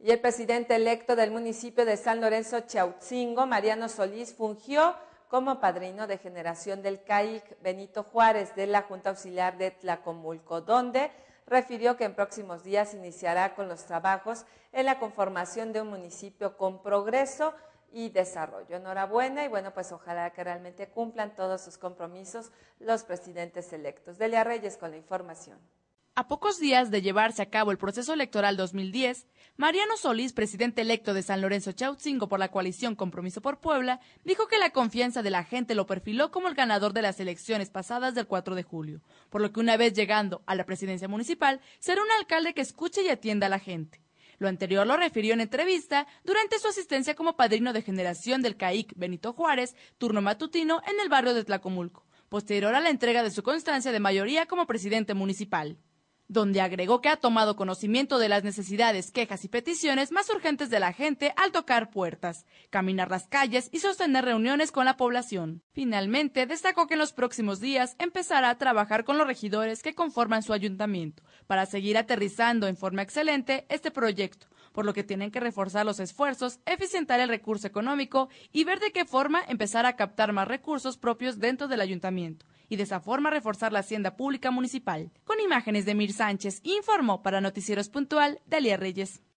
y el presidente electo del municipio de San Lorenzo Chautzingo, Mariano Solís, fungió como padrino de generación del CAIC Benito Juárez de la Junta Auxiliar de Tlacomulco, donde refirió que en próximos días iniciará con los trabajos en la conformación de un municipio con progreso y desarrollo. Enhorabuena y bueno, pues ojalá que realmente cumplan todos sus compromisos los presidentes electos. Delia Reyes con la información. A pocos días de llevarse a cabo el proceso electoral 2010, Mariano Solís, presidente electo de San Lorenzo Chautzingo por la coalición Compromiso por Puebla, dijo que la confianza de la gente lo perfiló como el ganador de las elecciones pasadas del 4 de julio, por lo que una vez llegando a la presidencia municipal, será un alcalde que escuche y atienda a la gente. Lo anterior lo refirió en entrevista durante su asistencia como padrino de generación del CAIC Benito Juárez, turno matutino en el barrio de Tlacomulco, posterior a la entrega de su constancia de mayoría como presidente municipal donde agregó que ha tomado conocimiento de las necesidades, quejas y peticiones más urgentes de la gente al tocar puertas, caminar las calles y sostener reuniones con la población. Finalmente, destacó que en los próximos días empezará a trabajar con los regidores que conforman su ayuntamiento para seguir aterrizando en forma excelente este proyecto, por lo que tienen que reforzar los esfuerzos, eficientar el recurso económico y ver de qué forma empezar a captar más recursos propios dentro del ayuntamiento y de esa forma reforzar la hacienda pública municipal. Con imágenes de Mir Sánchez, informó para Noticieros Puntual Dalia Reyes.